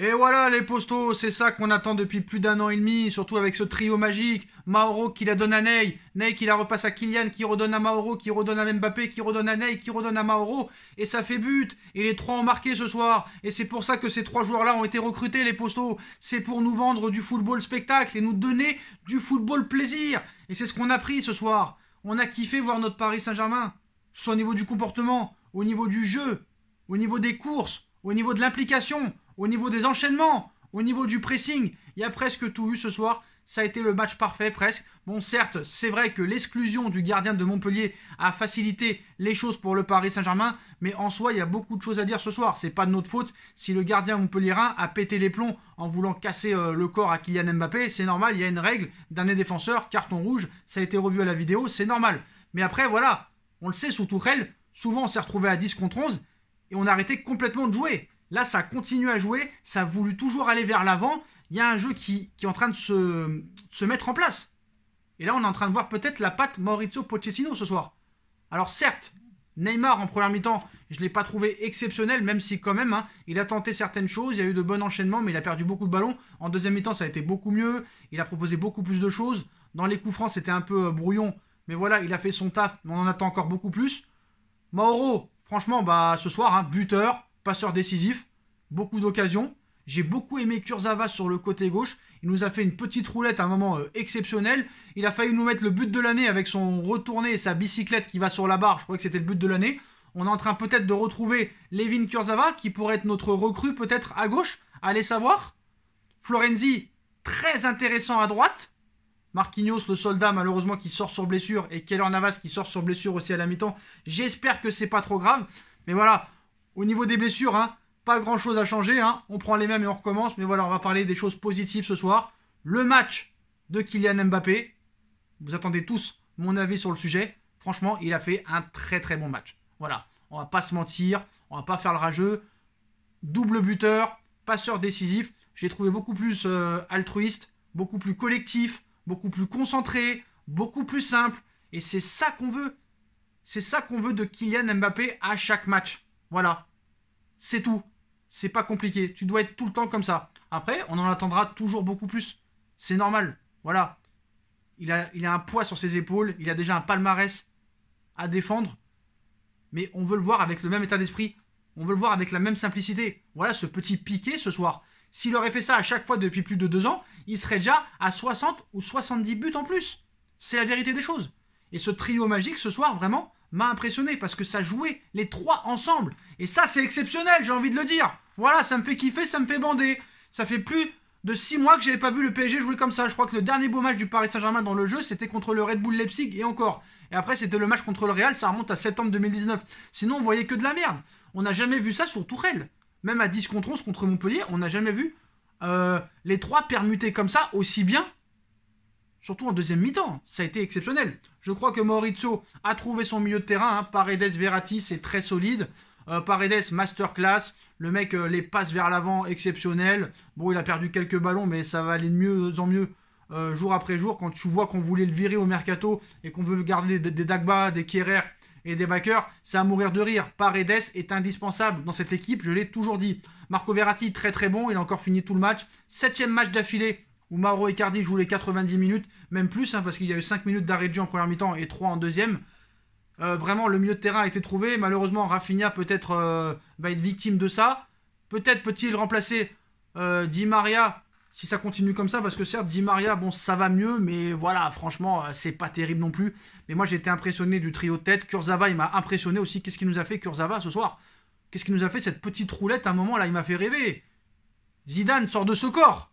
Et voilà les postos, c'est ça qu'on attend depuis plus d'un an et demi, surtout avec ce trio magique. Mauro qui la donne à Ney, Ney qui la repasse à Kylian, qui redonne à Mauro, qui redonne à Mbappé, qui redonne à Ney, qui redonne à Mauro, et ça fait but. Et les trois ont marqué ce soir, et c'est pour ça que ces trois joueurs-là ont été recrutés les postos. C'est pour nous vendre du football spectacle et nous donner du football plaisir. Et c'est ce qu'on a pris ce soir. On a kiffé voir notre Paris Saint-Germain, soit au niveau du comportement, au niveau du jeu, au niveau des courses, au niveau de l'implication, au niveau des enchaînements, au niveau du pressing, il y a presque tout eu ce soir. Ça a été le match parfait presque. Bon, certes, c'est vrai que l'exclusion du gardien de Montpellier a facilité les choses pour le Paris Saint-Germain, mais en soi, il y a beaucoup de choses à dire ce soir. C'est pas de notre faute si le gardien montpellierin a pété les plombs en voulant casser euh, le corps à Kylian Mbappé. C'est normal, il y a une règle d'un défenseur, carton rouge, ça a été revu à la vidéo, c'est normal. Mais après, voilà, on le sait sous Tourelle, souvent on s'est retrouvé à 10 contre 11 et on a arrêté complètement de jouer. Là, ça continue à jouer, ça a voulu toujours aller vers l'avant. Il y a un jeu qui, est en train de se, mettre en place. Et là, on est en train de voir peut-être la patte Maurizio Pochettino ce soir. Alors certes, Neymar en première mi-temps, je ne l'ai pas trouvé exceptionnel, même si quand même, hein, il a tenté certaines choses, il y a eu de bons enchaînements, mais il a perdu beaucoup de ballons. En deuxième mi-temps, ça a été beaucoup mieux, il a proposé beaucoup plus de choses. Dans les coups francs, c'était un peu euh, brouillon, mais voilà, il a fait son taf, mais on en attend encore beaucoup plus. Mauro, franchement, bah, ce soir, hein, buteur, passeur décisif, beaucoup d'occasions. J'ai beaucoup aimé Kurzawa sur le côté gauche. Il nous a fait une petite roulette à un moment euh, exceptionnel. Il a failli nous mettre le but de l'année avec son retourné et sa bicyclette qui va sur la barre. Je crois que c'était le but de l'année. On est en train peut-être de retrouver Levin Kurzawa qui pourrait être notre recrue peut-être à gauche. Allez savoir. Florenzi, très intéressant à droite. Marquinhos, le soldat, malheureusement, qui sort sur blessure. Et Keller Navas qui sort sur blessure aussi à la mi-temps. J'espère que c'est pas trop grave. Mais voilà, au niveau des blessures, hein, pas grand chose à changer. Hein. On prend les mêmes et on recommence. Mais voilà, on va parler des choses positives ce soir. Le match de Kylian Mbappé. Vous attendez tous mon avis sur le sujet. Franchement, il a fait un très très bon match. Voilà, on va pas se mentir, on va pas faire le rageux. Double buteur, passeur décisif. J'ai trouvé beaucoup plus euh, altruiste, beaucoup plus collectif, beaucoup plus concentré, beaucoup plus simple. Et c'est ça qu'on veut. C'est ça qu'on veut de Kylian Mbappé à chaque match. Voilà. C'est tout. C'est pas compliqué. Tu dois être tout le temps comme ça. Après, on en attendra toujours beaucoup plus. C'est normal. Voilà. Il a, un poids sur ses épaules. Il a déjà un palmarès à défendre. Mais on veut le voir avec le même état d'esprit. On veut le voir avec la même simplicité. Voilà ce petit piqué ce soir. S'il aurait fait ça à chaque fois depuis plus de deux ans, il serait déjà à 60 ou 70 buts en plus. C'est la vérité des choses. Et ce trio magique ce soir, vraiment, m'a impressionné parce que ça jouait les trois ensemble. Et ça, c'est exceptionnel, j'ai envie de le dire. Voilà, ça me fait kiffer, ça me fait bander. Ça fait plus de 6 mois que j'avais pas vu le PSG jouer comme ça. Je crois que le dernier beau match du Paris Saint-Germain dans le jeu, c'était contre le Red Bull Leipzig et encore. Et après, c'était le match contre le Real, ça remonte à septembre 2019. Sinon, on voyait que de la merde. On n'a jamais vu ça sur Tourelle. Même à 10 contre 11 contre Montpellier, on n'a jamais vu euh, les trois permutés comme ça aussi bien. Surtout en deuxième mi-temps, ça a été exceptionnel. Je crois que Maurizio a trouvé son milieu de terrain. Hein. Paredes, Verratti, c'est très solide. Euh, Paredes, masterclass. Le mec, euh, les passes vers l'avant, exceptionnel. Bon, il a perdu quelques ballons, mais ça va aller de mieux en mieux euh, jour après jour. Quand tu vois qu'on voulait le virer au mercato et qu'on veut garder des, Dagba, des Kerrer et des backers, c'est à mourir de rire. Paredes est indispensable dans cette équipe, je l'ai toujours dit. Marco Verratti, très très bon, il a encore fini tout le match. Septième match d'affilée où Mauro Icardi joue les 90 minutes, même plus, hein, parce qu'il y a eu 5 minutes d'arrêt de jeu en première mi-temps et 3 en deuxième. Euh, vraiment, le mieux de terrain a été trouvé. Malheureusement, Rafinha peut-être euh, va être victime de ça. Peut-être peut-il remplacer euh, Di Maria si ça continue comme ça, parce que certes, Di Maria, bon, ça va mieux, mais voilà, franchement, c'est pas terrible non plus. Mais moi, j'ai été impressionné du trio tête. Kurzawa, il m'a impressionné aussi. Qu'est-ce qu'il nous a fait, Kurzawa, ce soir Qu'est-ce qu'il nous a fait, cette petite roulette À un moment, là, il m'a fait rêver. Zidane sort de ce corps.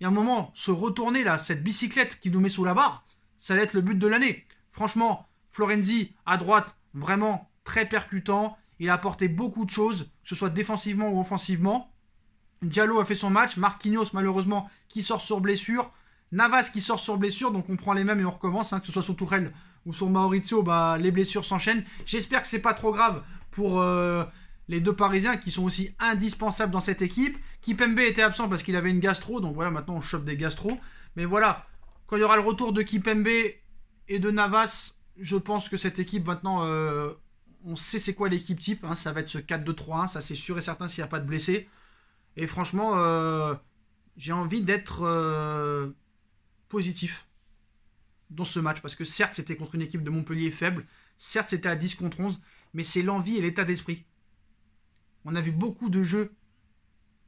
Il y a un moment, se retourner, là, cette bicyclette qui nous met sous la barre, ça va être le but de l'année. Franchement, Florenzi, à droite, vraiment très percutant. Il a apporté beaucoup de choses, que ce soit défensivement ou offensivement. Diallo a fait son match. Marquinhos, malheureusement, qui sort sur blessure. Navas qui sort sur blessure, donc on prend les mêmes et on recommence, hein, que ce soit sur Tourelle ou sur Maurizio, bah, les blessures s'enchaînent. J'espère que ce n'est pas trop grave pour euh, les deux Parisiens qui sont aussi indispensables dans cette équipe. Kipembe était absent parce qu'il avait une gastro, donc voilà, maintenant on chope des gastro. Mais voilà, quand il y aura le retour de Kipembe et de Navas, je pense que cette équipe, maintenant, euh, on sait c'est quoi l'équipe type. Hein. ça va être ce 4-2-3-1, ça c'est sûr et certain s'il n'y a pas de blessés. Et franchement, euh, j'ai envie d'être euh, positif dans ce match. Parce que certes, c'était contre une équipe de Montpellier faible. Certes, c'était à 10 contre 11. Mais c'est l'envie et l'état d'esprit. On a vu beaucoup de jeux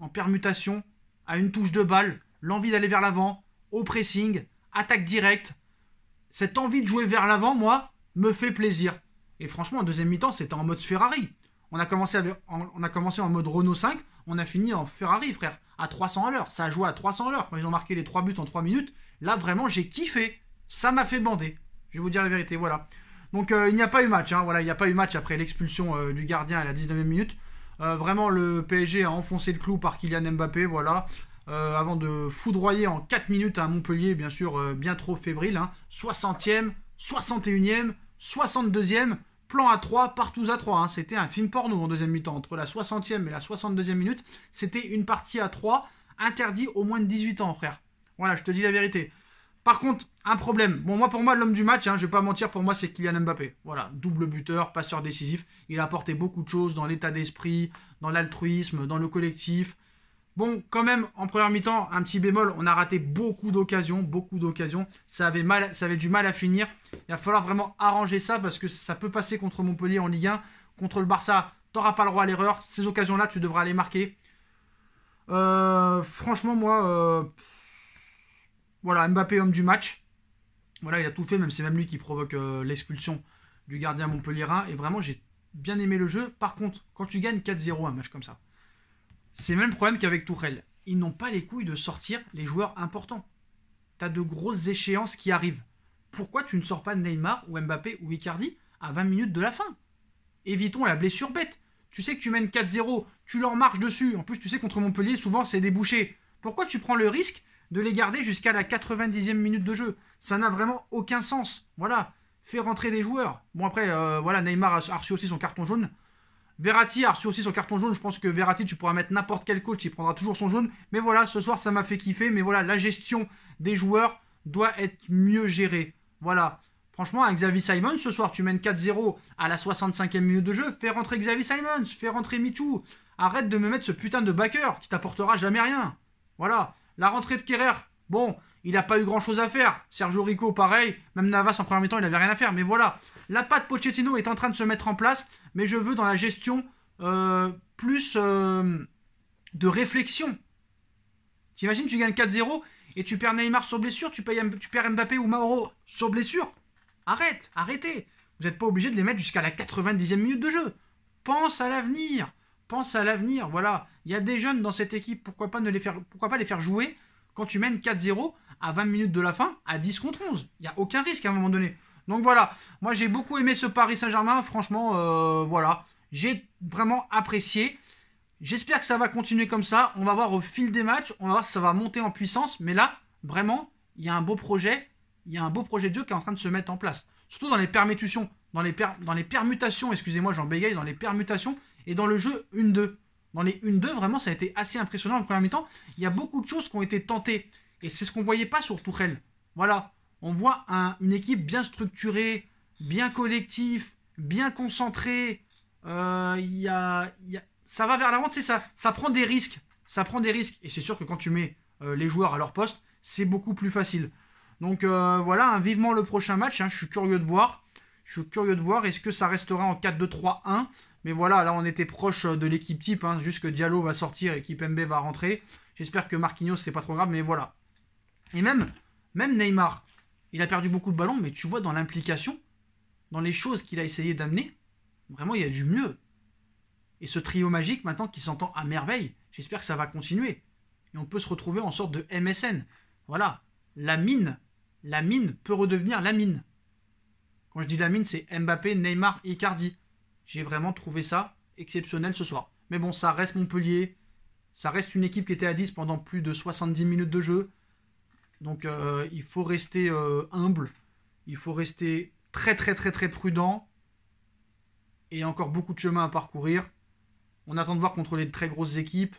en permutation, à une touche de balle, l'envie d'aller vers l'avant, au pressing, attaque directe cette envie de jouer vers l'avant, moi, me fait plaisir. Et franchement, en deuxième mi-temps, c'était en mode Ferrari. On a, commencé en mode Renault 5, on a fini en Ferrari, frère, à 300 à l'heure. Ça a joué à 300 à l'heure quand ils ont marqué les 3 buts en 3 minutes. Là, vraiment, j'ai kiffé. Ça m'a fait bander. Je vais vous dire la vérité, voilà. Donc, euh, il n'y a pas eu match. Hein, voilà, il n'y a pas eu match après l'expulsion euh, du gardien à la 19e minute. Euh, vraiment, le PSG a enfoncé le clou par Kylian Mbappé, voilà. Euh, avant de foudroyer en 4 minutes à Montpellier, bien sûr, euh, bien trop fébrile. 60e, 61e, 62e, plan à 3, partout à 3. Hein. C'était un film porno en deuxième mi-temps. Entre la 60e et la 62e minute, c'était une partie à 3, interdit au moins de 18 ans, frère. Voilà, je te dis la vérité. Par contre, un problème. Bon, moi, pour moi, l'homme du match, hein, je vais pas mentir, pour moi, c'est Kylian Mbappé. Voilà, double buteur, passeur décisif. Il a apporté beaucoup de choses dans l'état d'esprit, dans l'altruisme, dans le collectif. Bon, quand même, en première mi-temps, un petit bémol, on a raté beaucoup d'occasions, beaucoup d'occasions. Ça avait mal, ça avait du mal à finir. Il va falloir vraiment arranger ça parce que ça peut passer contre Montpellier en Ligue 1, contre le Barça. T'auras pas le droit à l'erreur. Ces occasions-là, tu devras les marquer. Euh, franchement, moi, euh, voilà, Mbappé homme du match. Voilà, il a tout fait, même c'est même lui qui provoque euh, l'expulsion du gardien Montpellier Et vraiment, j'ai bien aimé le jeu. Par contre, quand tu gagnes 4-0 un match comme ça, c'est le même problème qu'avec Tourelle. Ils n'ont pas les couilles de sortir les joueurs importants. T'as de grosses échéances qui arrivent. Pourquoi tu ne sors pas Neymar ou Mbappé ou Icardi à 20 minutes de la fin Évitons la blessure bête. Tu sais que tu mènes 4-0, tu leur marches dessus. En plus, tu sais contre Montpellier, souvent c'est débouché. Pourquoi tu prends le risque de les garder jusqu'à la 90e minute de jeu Ça n'a vraiment aucun sens. Voilà, fais rentrer des joueurs. Bon après, euh, voilà, Neymar a reçu aussi son carton jaune. Verratti a reçu aussi son carton jaune. Je pense que Verratti, tu pourras mettre n'importe quel coach, il prendra toujours son jaune. Mais voilà, ce soir, ça m'a fait kiffer. Mais voilà, la gestion des joueurs doit être mieux gérée. Voilà. Franchement, avec Xavi Simons, ce soir, tu mènes 4-0 à la 65e minute de jeu. Fais rentrer Xavi Simons, fais rentrer Mitou. Arrête de me mettre ce putain de backer qui t'apportera jamais rien. Voilà. La rentrée de Kerrer, bon, il n'a pas eu grand chose à faire. Sergio Rico, pareil. Même Navas, en premier temps, il n'avait rien à faire. Mais voilà, la patte Pochettino est en train de se mettre en place. Mais je veux dans la gestion euh, plus euh, de réflexion. T'imagines, tu gagnes 4-0 et tu perds Neymar sur blessure, tu, payes, tu perds Mbappé ou Mauro sur blessure. Arrête, arrêtez. Vous n'êtes pas obligé de les mettre jusqu'à la 90e minute de jeu. Pense à l'avenir. Pense à l'avenir. Voilà. Il y a des jeunes dans cette équipe. Pourquoi pas, ne les faire, pourquoi pas les faire jouer quand tu mènes 4-0 à 20 minutes de la fin, à 10 contre 11. Il n'y a aucun risque à un moment donné. Donc voilà, moi j'ai beaucoup aimé ce Paris Saint-Germain, franchement, euh, voilà, j'ai vraiment apprécié. J'espère que ça va continuer comme ça, on va voir au fil des matchs, on va voir si ça va monter en puissance, mais là, vraiment, il y a un beau projet, il y a un beau projet de jeu qui est en train de se mettre en place. Surtout dans les permutations, dans les, dans les permutations, excusez-moi, j'en bégaye, dans les permutations, et dans le jeu 1-2. Dans les 1-2, vraiment, ça a été assez impressionnant en premier mi-temps. Il y a beaucoup de choses qui ont été tentées. Et c'est ce qu'on voyait pas sur Tourelle. Voilà. On voit une équipe bien structurée, bien collectif, bien concentrée. Euh, a, ça va vers l'avant, c'est ça. Ça prend des risques. Ça prend des risques. Et c'est sûr que quand tu mets euh, les joueurs à leur poste, c'est beaucoup plus facile. Donc euh, voilà, hein, vivement le prochain match. Hein. je suis curieux de voir. Je suis curieux de voir. Est-ce que ça restera en 4-2-3-1 mais voilà, là on était proche euh, de l'équipe type, hein, juste que Diallo va sortir et MB va rentrer. J'espère que Marquinhos, c'est pas trop grave, mais voilà. Et même, même Neymar, il a perdu beaucoup de ballons, mais tu vois dans l'implication, dans les choses qu'il a essayé d'amener, vraiment il y a du mieux. Et ce trio magique maintenant qui s'entend à merveille, j'espère que ça va continuer. Et on peut se retrouver en sorte de MSN. Voilà, la mine, la mine peut redevenir la mine. Quand je dis la mine, c'est Mbappé, Neymar, Icardi j'ai vraiment trouvé ça exceptionnel ce soir. Mais bon, ça reste Montpellier. Ça reste une équipe qui était à 10 pendant plus de 70 minutes de jeu. Donc euh, il faut rester euh, humble. Il faut rester très très très très prudent. Et encore beaucoup de chemin à parcourir. On attend de voir contre les très grosses équipes.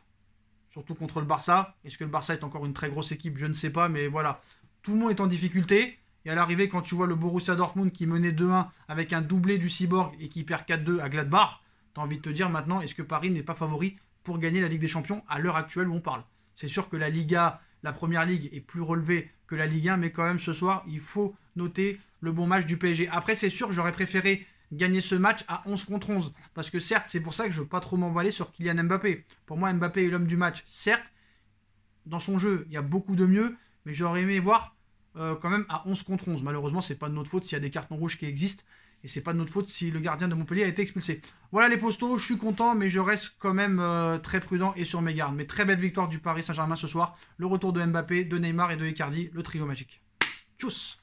Surtout contre le Barça. Est-ce que le Barça est encore une très grosse équipe Je ne sais pas. Mais voilà. Tout le monde est en difficulté. Et à l'arrivée, quand tu vois le Borussia Dortmund qui menait 2-1 avec un doublé du Cyborg et qui perd 4-2 à Gladbach, t'as envie de te dire maintenant, est-ce que Paris n'est pas favori pour gagner la Ligue des Champions à l'heure actuelle où on parle C'est sûr que la Liga, la Première Ligue est plus relevée que la Ligue 1, mais quand même ce soir, il faut noter le bon match du PSG. Après, c'est sûr, j'aurais préféré gagner ce match à 11 contre 11. Parce que certes, c'est pour ça que je ne veux pas trop m'emballer sur Kylian Mbappé. Pour moi, Mbappé est l'homme du match. Certes, dans son jeu, il y a beaucoup de mieux, mais j'aurais aimé voir euh, quand même à 11 contre 11. Malheureusement, c'est pas de notre faute s'il y a des cartons rouges qui existent. Et c'est pas de notre faute si le gardien de Montpellier a été expulsé. Voilà les postaux, je suis content, mais je reste quand même euh, très prudent et sur mes gardes. Mais très belle victoire du Paris Saint-Germain ce soir. Le retour de Mbappé, de Neymar et de Icardi, le trio magique. Tchuss